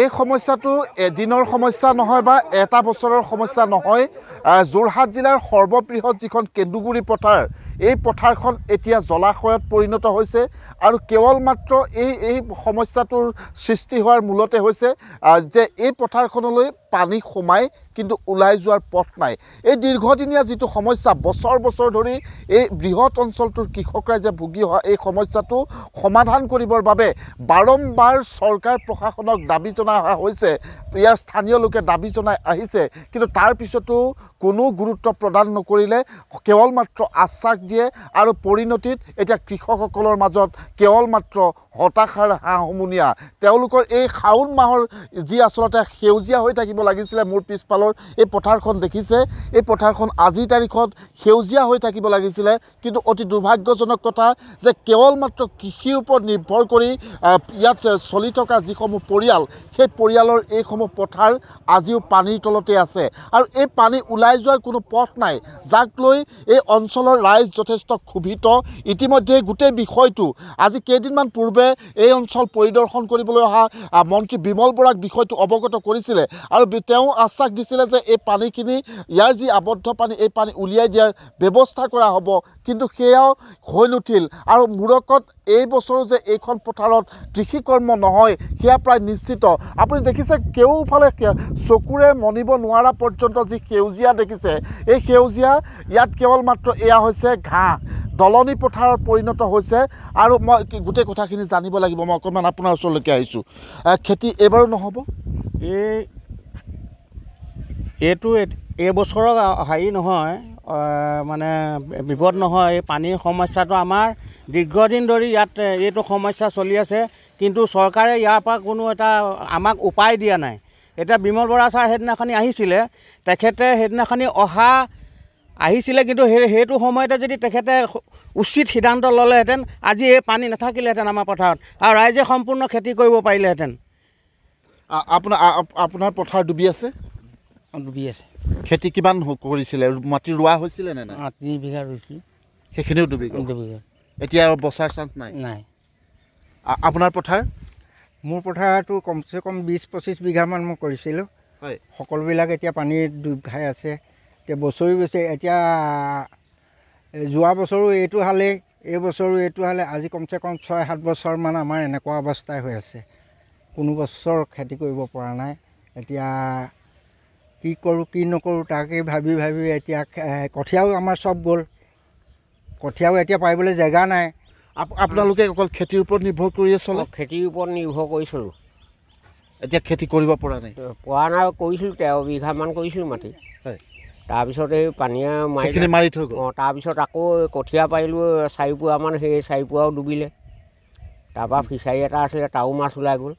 এই সমস্যাটো এদিনৰ সমস্যা নহয় বা এটা বছৰৰ সমস্যা নহয় যোৰহাট জিলাৰ সৰ্ববৃহৎ যিখন কেন্দুগুৰি পথাৰ এই পথাৰখন এতিয়া জলাশয়ত পৰিণত হৈছে আৰু কেৱল মাত্ৰ এই এই সমস্যাটোৰ সৃষ্টি হোৱাৰ মূলতে হৈছে যে এই পথাৰখনলৈ পানী সোমাই কিন্তু ওলাই যোৱাৰ পথ নাই এই দীৰ্ঘদিনীয়া যিটো সমস্যা বছৰ বছৰ ধৰি এই বৃহৎ অঞ্চলটোৰ কৃষক ৰাইজে ভুগি অহা এই সমস্যাটো সমাধান কৰিবৰ বাবে বাৰম্বাৰ চৰকাৰ প্ৰশাসনক দাবী জনাই অহা হৈছে ইয়াৰ স্থানীয় লোকে দাবী জনাই আহিছে কিন্তু তাৰপিছতো কোনো গুৰুত্ব প্ৰদান নকৰিলে কেৱল মাত্ৰ আশ্বাস দিয়ে আৰু পৰিণতিত এতিয়া কৃষকসকলৰ মাজত কেৱল মাত্ৰ হতাশাৰ হাঁহ উমনীয়া তেওঁলোকৰ এই শাওণ মাহৰ যি আচলতে সেউজীয়া হৈ থাকিব লাগিছিলে মোৰ পিছফালৰ এই পথাৰখন দেখিছে এই পথাৰখন আজিৰ তাৰিখত সেউজীয়া হৈ থাকিব লাগিছিলে কিন্তু অতি দুৰ্ভাগ্যজনক কথা যে কেৱল মাত্ৰ কৃষিৰ ওপৰত নিৰ্ভৰ কৰি ইয়াত চলি থকা যিসমূহ পৰিয়াল সেই পৰিয়ালৰ এইসমূহ পথাৰ আজিও পানীৰ তলতে আছে আৰু এই পানী ওলাই যোৱাৰ কোনো পথ নাই যাক লৈ এই অঞ্চলৰ ৰাইজ যথেষ্ট ক্ষোভিত ইতিমধ্যে গোটেই বিষয়টো আজি কেইদিনমান পূৰ্বে এই অঞ্চল পৰিদৰ্শন কৰিবলৈ অহা মন্ত্ৰী বিমল বৰাক বিষয়টো অৱগত কৰিছিলে আৰু তেওঁ আশ্বাস দিছিলে যে এই পানীখিনি ইয়াৰ যি আৱদ্ধ পানী এই পানী উলিয়াই দিয়াৰ ব্যৱস্থা কৰা হ'ব কিন্তু সেয়াও হৈ নুঠিল আৰু মূৰকত এই বছৰো যে এইখন পথাৰত কৃষি কৰ্ম নহয় সেয়া প্ৰায় নিশ্চিত আপুনি দেখিছে কেওফালে চকুৰে মনিব নোৱাৰা পৰ্যন্ত যি সেউজীয়া দেখিছে এই সেউজীয়া ইয়াত কেৱল মাত্ৰ এয়া হৈছে ঘাঁহ দলনি পথাৰত পৰিণত হৈছে আৰু মই গোটেই কথাখিনি জানিব লাগিব মই অকণমান আপোনাৰ ওচৰলৈকে আহিছোঁ খেতি এইবাৰো নহ'ব এই এইটো এই বছৰৰ হেৰি নহয় মানে বিপদ নহয় এই পানীৰ সমস্যাটো আমাৰ দীৰ্ঘদিন ধৰি ইয়াত এইটো সমস্যা চলি আছে কিন্তু চৰকাৰে ইয়াৰ পৰা কোনো এটা আমাক উপায় দিয়া নাই এতিয়া বিমল বৰা ছাৰ সেইদিনাখনি আহিছিলে তেখেতে সেইদিনাখনি অহা আহিছিলে কিন্তু সেই সেইটো সময়তে যদি তেখেতে উচিত সিদ্ধান্ত ল'লেহেঁতেন আজি এই পানী নাথাকিলেহেঁতেন আমাৰ পথাৰত আৰু ৰাইজে সম্পূৰ্ণ খেতি কৰিব পাৰিলেহেঁতেন আপোনাৰ আপোনাৰ পথাৰ ডুবি আছে ডুবি আছে খেতি কিমান কৰিছিলে মাটি ৰোৱা হৈছিলে নে নাই তিনি বিঘা ৰুইছিলোঁ সেইখিনিও ডুবি ডুবি এতিয়া বচাৰ চান্স নাই নাই আপোনাৰ পথাৰ মোৰ পথাৰটো কমচে কম বিছ পঁচিছ বিঘামান মই কৰিছিলোঁ হয় সকলোবিলাক এতিয়া পানীৰ ডুব খাই আছে এতিয়া বছৰি গৈছে এতিয়া যোৱা বছৰো এইটো হালেই এই বছৰো এইটো হালে আজি কমচে কম ছয় সাত বছৰমান আমাৰ এনেকুৱা অৱস্থাই হৈ আছে কোনো বছৰ খেতি কৰিব পৰা নাই এতিয়া কি কৰোঁ কি নকৰোঁ তাকে ভাবি ভাবি এতিয়া কঠীয়াও আমাৰ চব গ'ল কঠীয়াও এতিয়া পাৰিবলৈ জেগা নাই আপোনালোকে অকল খেতিৰ ওপৰত নিৰ্ভৰ কৰিয়ে চলে খেতিৰ ওপৰত নিৰ্ভৰ কৰিছিলোঁ এতিয়া খেতি কৰিব পৰা নাই পৰা নাই কৰিছিলোঁ তেৰ বিঘামান কৰিছিলোঁ মাটি হয় তাৰপিছত সেই পানীয়ে মাৰি মাৰি থৈ গ'ল অঁ তাৰপিছত আকৌ কঠীয়া পাৰিলোঁ চাৰিপুৰামান সেই চাৰিপুৰাও ডুবিলে তাৰপৰা ফিচাৰী এটা আছিলে তাৰো মাছ ওলাই গ'ল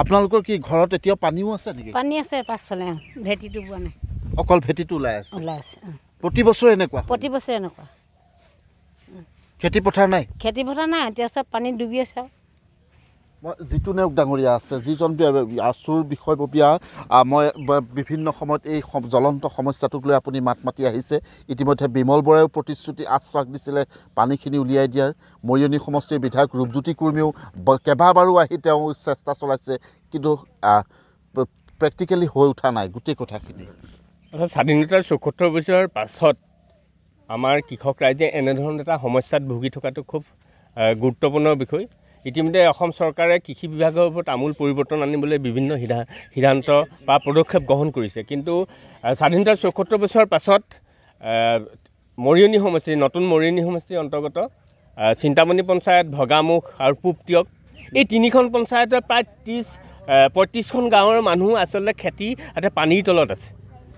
আপোনালোকৰ কি ঘৰত এতিয়া পানীও আছে নেকি পানী আছে পাছফালে ভেটিটো পোৱা নাই অকল ভেটিটো ওলাই আছে ওলাই আছে প্ৰতি বছৰে এনেকুৱা প্ৰতি বছৰে এনেকুৱা খেতিপথাৰ নাই খেতিপথাৰ নাই এতিয়া চব পানীত ডুবি আছে আৰু মই যিটো জিতুনে ডাঙৰীয়া আছে যিজন আঁচুৰ বিষয়ববীয়া মই বিভিন্ন সময়ত এই জ্বলন্ত সমস্যাটোক লৈ আপুনি মাত মাতি আহিছে ইতিমধ্যে বিমল বৰাইও প্ৰতিশ্ৰুতি আশ্বাস দিছিলে পানীখিনি উলিয়াই দিয়াৰ মৰিয়নী সমষ্টিৰ বিধায়ক ৰূপজ্যোতি কুৰ্মীও কেইবাবাৰো আহি তেওঁ চেষ্টা চলাইছে কিন্তু প্ৰেক্টিকেলি হৈ উঠা নাই গোটেই কথাখিনি স্বাধীনতাৰ চৌসত্তৰ বছৰৰ পাছত আমাৰ কৃষক ৰাইজে এনেধৰণৰ এটা সমস্যাত ভুগি থকাটো খুব গুৰুত্বপূৰ্ণ বিষয় ইতিমধ্যে অসম চৰকাৰে কৃষি বিভাগৰ ওপৰত আমূল পৰিৱৰ্তন আনিবলৈ বিভিন্ন সিদ্ধা সিদ্ধান্ত বা পদক্ষেপ গ্ৰহণ কৰিছে কিন্তু স্বাধীনতাৰ চৌসত্তৰ বছৰৰ পাছত মৰিয়নি সমষ্টি নতুন মৰিয়নি সমষ্টিৰ অন্তৰ্গত চিন্তামণি পঞ্চায়ত ভগামুখ আৰু পূব টিয়ক এই তিনিখন পঞ্চায়তৰ প্ৰায় ত্ৰিছ পঁয়ত্ৰিছখন গাঁৱৰ মানুহ আচলতে খেতি তাতে পানীৰ তলত আছে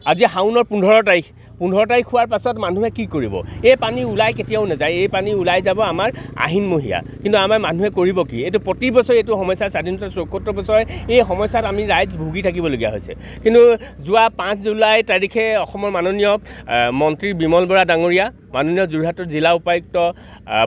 আজি শাওণৰ পোন্ধৰ তাৰিখ পোন্ধৰ তাৰিখ হোৱাৰ পাছত মানুহে কি কৰিব এই পানী ওলাই কেতিয়াও নাযায় এই পানী ওলাই যাব আমাৰ আহিনমহীয়া কিন্তু আমাৰ মানুহে কৰিব কি এইটো প্ৰতি বছৰে এইটো সমস্যা স্বাধীনতা চৌসত্তৰ বছৰে এই সমস্যাত আমি ৰাইজ ভুগি থাকিবলগীয়া হৈছে কিন্তু যোৱা পাঁচ জুলাই তাৰিখে অসমৰ মাননীয় মন্ত্ৰী বিমল বৰা ডাঙৰীয়া মাননীয় যোৰহাটৰ জিলা উপায়ুক্ত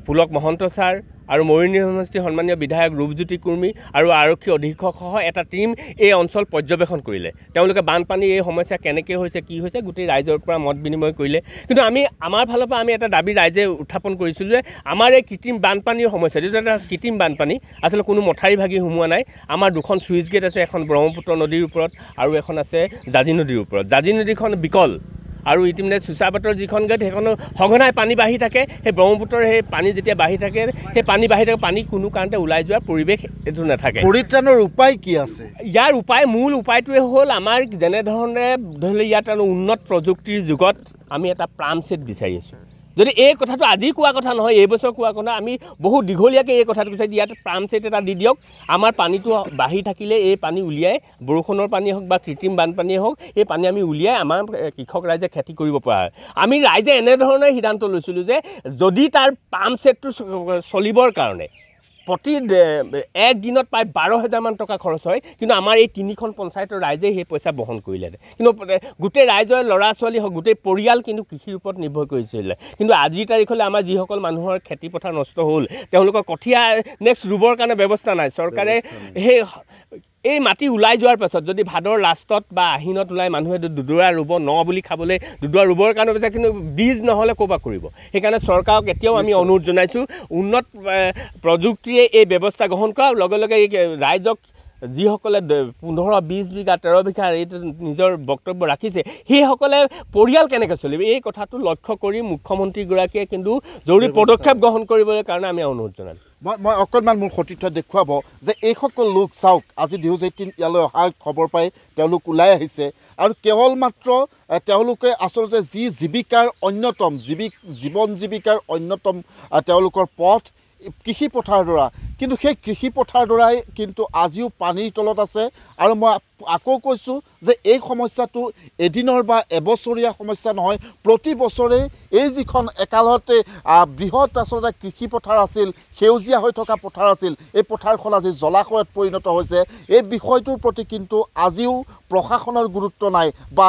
পুলক মহন্ত ছাৰ আৰু মৰিণী সমষ্টি সন্মানীয় বিধায়ক ৰূপজ্যোতি কুৰ্মী আৰু আৰক্ষী অধীক্ষকসহ এটা টিম এই অঞ্চল পৰ্যবেক্ষণ কৰিলে তেওঁলোকে বানপানীৰ এই সমস্যা কেনেকৈ হৈছে কি হৈছে গোটেই ৰাইজৰ পৰা মত বিনিময় কৰিলে কিন্তু আমি আমাৰ ফালৰ পৰা আমি এটা দাবী ৰাইজে উত্থাপন কৰিছিলোঁ যে আমাৰ এই কৃত্ৰিম বানপানীৰ সমস্যা যিটো এটা কৃত্ৰিম বানপানী আচলতে কোনো মথাৰী ভাগি সোমোৱা নাই আমাৰ দুখন চুইচ গেট আছে এখন ব্ৰহ্মপুত্ৰ নদীৰ ওপৰত আৰু এখন আছে জাজি নদীৰ ওপৰত জাজি নদীখন বিকল আৰু ইতিমধ্যে চুচাপাতৰ যিখন গেট সেইখনো সঘনাই পানী বাঢ়ি থাকে সেই ব্ৰহ্মপুত্ৰৰ সেই পানী যেতিয়া বাঢ়ি থাকে সেই পানী বাঢ়ি থাকে পানী কোনো কাৰণতে ওলাই যোৱাৰ পৰিৱেশ এইটো নাথাকে পৰিত্ৰাণৰ উপায় কি আছে ইয়াৰ উপায় মূল উপায়টোৱে হ'ল আমাৰ যেনেধৰণে ধৰি লওক ইয়াত আৰু উন্নত প্ৰযুক্তিৰ যুগত আমি এটা প্ৰাম ছেট বিচাৰি আছোঁ যদি এই কথাটো আজি কোৱা কথা নহয় এইবছৰ কোৱা কথা আমি বহু দীঘলীয়াকৈ এই কথাটো কৈছে ইয়াত পাম্প ছেট এটা দি দিয়ক আমাৰ পানীটো বাঢ়ি থাকিলে এই পানী উলিয়াই বৰষুণৰ পানী হওক বা কৃত্ৰিম বানপানীয়ে হওক এই পানী আমি উলিয়াই আমাৰ কৃষক ৰাইজে খেতি কৰিব পৰা হয় আমি ৰাইজে এনেধৰণে সিদ্ধান্ত লৈছিলোঁ যে যদি তাৰ পাম্প ছেটটো চলিবৰ কাৰণে প্ৰতি এক দিনত প্ৰায় বাৰ হেজাৰমান টকা খৰচ হয় কিন্তু আমাৰ এই তিনিখন পঞ্চায়তৰ ৰাইজে সেই পইচা বহন কৰিলে কিন্তু গোটেই ৰাইজৰ ল'ৰা ছোৱালী হওক গোটেই পৰিয়াল কিন্তু কৃষিৰ ওপৰত নিৰ্ভৰ কৰিছিলে কিন্তু আজিৰ তাৰিখলৈ আমাৰ যিসকল মানুহৰ খেতিপথাৰ নষ্ট হ'ল তেওঁলোকৰ কঠীয়া নেক্সট ৰুবৰ কাৰণে ব্যৱস্থা নাই চৰকাৰে সেই এই মাটি ওলাই যোৱাৰ পাছত যদি ভাদৰ লাষ্টত বা আহিনত ওলাই মানুহে দুডৰা ৰুব ন বুলি খাবলৈ দুদৰা ৰুবৰ কাৰণে পিছত কিন্তু বীজ নহ'লে ক'ৰপৰা কৰিব সেইকাৰণে চৰকাৰক এতিয়াও আমি অনুৰোধ জনাইছোঁ উন্নত প্ৰযুক্তিয়ে এই ব্যৱস্থা গ্ৰহণ কৰাৰ লগে লগে এই ৰাইজক যিসকলে পোন্ধৰ বিছ বিঘা তেৰ বিঘা এই নিজৰ বক্তব্য ৰাখিছে সেইসকলে পৰিয়াল কেনেকৈ চলিব এই কথাটো লক্ষ্য কৰি মুখ্যমন্ত্ৰীগৰাকীয়ে কিন্তু জৰুৰী পদক্ষেপ গ্ৰহণ কৰিবলৈ কাৰণে আমি অনুৰোধ জনালোঁ মই মই অকণমান মোৰ সতীৰ্থ দেখুৱাব যে এইসকল লোক চাওক আজি ডিউজ এইটিন ইয়ালৈ অহা খবৰ পাই তেওঁলোক ওলাই আহিছে আৰু কেৱল মাত্ৰ তেওঁলোকে আচলতে যি জীৱিকাৰ অন্যতম জীৱিক জীৱন জীৱিকাৰ অন্যতম তেওঁলোকৰ পথ কৃষি কৃষিপথাৰডৰা কিন্তু সেই কৃষি কৃষিপথাৰডৰাই কিন্তু আজিও পানীৰ তলত আছে আৰু মই আকৌ কৈছোঁ যে এই সমস্যাটো এদিনৰ বা এবছৰীয়া সমস্যা নহয় প্ৰতি বছৰেই এই যিখন একালতে বৃহৎ আচলতে কৃষি পথাৰ আছিল সেউজীয়া হৈ থকা পথাৰ আছিল এই পথাৰখন আজি জলাশয়ত পৰিণত হৈছে এই বিষয়টোৰ প্ৰতি কিন্তু আজিও প্ৰশাসনৰ গুৰুত্ব নাই বা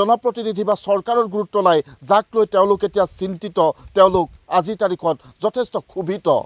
জনপ্ৰতিনিধি বা চৰকাৰৰ গুৰুত্ব নাই যাক লৈ তেওঁলোক এতিয়া চিন্তিত তেওঁলোক আজিৰ তাৰিখত যথেষ্ট ক্ষোভিত